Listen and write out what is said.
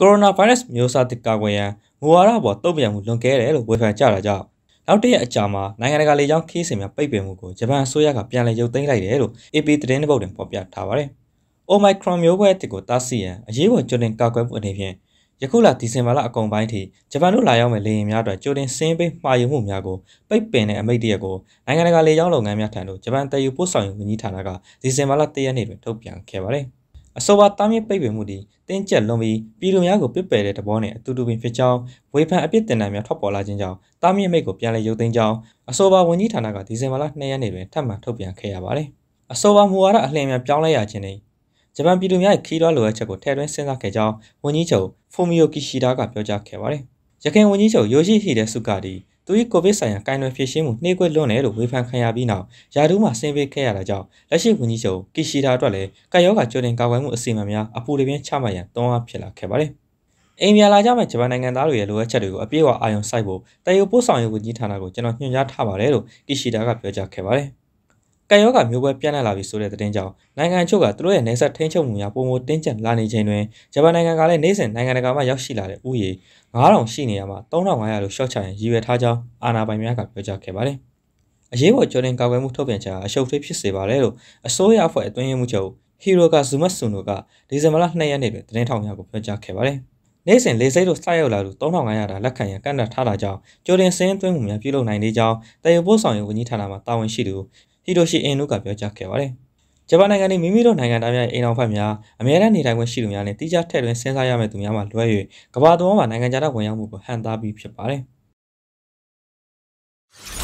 ကိုရိုနာဗိုင်းရပ်စ်မျိုးစားသစ်ကာကွယ်ရန်မူဝါဒပေါ်တုံ့ပြန်မှုလွန်ကဲတယ်လို့ဝေဖန်ကြတာကြောင့်နောက်တရက်အကြာမှာနိုင်ငံတကာလေကြောင်းခေးစင်များပိတ်ပင်မှုကိုဂျပန်အစိုးရကပြန်လည်ရုပ်သိမ်းလိုက်တယ်လို့ AP သတင်းတစ်ပုဒ်တွင်ဖော်ပြထားပါတယ်။ Omicron မျိုးကွဲအသစ်ကိုတားဆီးရန်အရေးပေါ်ကြိုတင်ကာကွယ်မှုအနေဖြင့်ယခုလဒီဇင်ဘာလအကုန်ပိုင်းထိဂျပန်တို့လာရောက်မဲ့လေယာဉ်များအတွက်ကြိုတင်စင်းပေးမှာယူမှုများကိုပိတ်ပင်တဲ့အမိန့်တရက်ကိုနိုင်ငံတကာလေကြောင်းလုပ်ငန်းများထံသို့ဂျပန်တည်ယူပို့ဆောင်ရေးဝန်ကြီးဌာနကဒီဇင်ဘာလ၁ရက်နေ့တွင်ထုတ်ပြန်ခဲ့ပါတယ်။အဆိုပါတားမြစ်ပိတ်ပင်မှုသည်တင်းကျပ်လွန်ပြီးပြည်သူများကိုပြစ်ပယ်တဲ့သဘောနှင့်အတူတူပင်ဖြစ်ကြောင်းဝေဖန်အပြစ်တင်တာများထွက်ပေါ်လာခြင်းကြောင့်တားမြစ်မိတ်ကိုပြန်လည်ရုပ်သိမ်းကြောင်းအဆိုပါဝန်ကြီးဌာနကဒီဇင်ဘာလ2ရက်နေ့တွင်ထပ်မံထုတ်ပြန်ခဲ့ရပါသည်။အဆိုပါမူဝါဒအလှည့်များပြောင်းလဲရခြင်းနှင့်ဂျပန်ပြည်သူများ၏ခီးလွှားလိုအပ်ချက်ကိုထည့်သွင်းစဉ်းစားခဲ့ကြောင်းဝန်ကြီးချုပ်ဖိုမီယိုကီရှီဒါကပြောကြားခဲ့ပါတယ်။ရခိုင်ဝန်ကြီးချုပ်ယိုရှိဟီဒဲဆုကသည်သူ၏ကိုဗစ်ဆိုင်ရာကိုင်တွယ်ဖြေရှင်းမှုနှေးကွက်လွန်းတယ်လို့ဝေဖန်ခံရပြီးနောက်ယာတူးမှဆင်းပေးခဲ့ရတာကြောင့်လက်ရှိဝန်ကြီးချုပ်ကီရှီတာအတွက်လည်းကာယောဂါကြိုတင်ကာကွယ်မှုအစီအမံများအပူတွေပြင်းချမှတ်ရန်တွန်းအားဖြစ်လာခဲ့ပါတယ်။အိမ်မြန်လာကြမဲ့ဂျပန်နိုင်ငံသားတွေရဲ့လိုအပ်ချက်တွေကိုအပြည့်အဝအာရုံစိုက်ဖို့တရုတ်ပို့ဆောင်ရေးဝန်ကြီးဌာနကိုကျွန်တော်ညွှန်ကြားထားပါတယ်လို့ကီရှီတာကပြောကြားခဲ့ပါတယ်။ကံယောဂမျိုးပွဲပြန့်နှံ့လာပြီဆိုတဲ့သတင်းကြောင့်နိုင်ငံအချို့ကသူတို့ရဲ့နေဆက်ထိန်းချုပ်မှုများပုံမတင်းကျပ်လာနေချိန်တွင်ဂျပန်နိုင်ငံကလည်းနေစဉ်နိုင်ငံတကာမှရောက်ရှိလာတဲ့ဥယေ9000ရှိနေရမှာ3500လို့ရှော့ချရင်ရည်ရွယ်ထားကြောင်းအာဏာပိုင်များကပြောကြားခဲ့ပါတယ်။အရေးပေါ်ကျော်တင်ကာကွယ်မှုထုတ်ပြန်ချက်အရှုပ်ထွေးဖြစ်စေပါတယ်လို့အစိုးရအဖွဲ့အတွင်းရေးမှူးချုပ်ဟီရိုကာဇူမတ်ဆူနိုကဒီဇင်ဘာလ2ရက်နေ့တွင်သတင်းထောက်များကိုပြောကြားခဲ့ပါတယ်။နေ့စဉ်လေဆိပ်တို့စရောက်လာသူ3500တာလက်ခံရကန့်တထားတာကြောင့်ကြိုတင်စင်းသွင်းမှုများပြုလုပ်နိုင်သေးကြောင်းတရုတ်ပို့ဆောင်ရေးဝန်ကြီးဌာနမှတာဝန်ရှိသူဟီတိုရှီအင်တို့ကပြောကြားခဲ့ပါတယ်။ဂျပန်နိုင်ငံနေမိမိတို့နိုင်ငံသားများအိမ်တော်ဖက်များအများအားနေထိုင်ခွင့်ရှိသူများနဲ့တိကျထက်တွင်စဉ်းစားရမယ့်သူများမှလွဲ၍ကမ္ဘာတော်မှာနိုင်ငံခြားသားဝင်ရောက်မှုကိုဟန်တားပြီးဖြစ်ပါတယ်။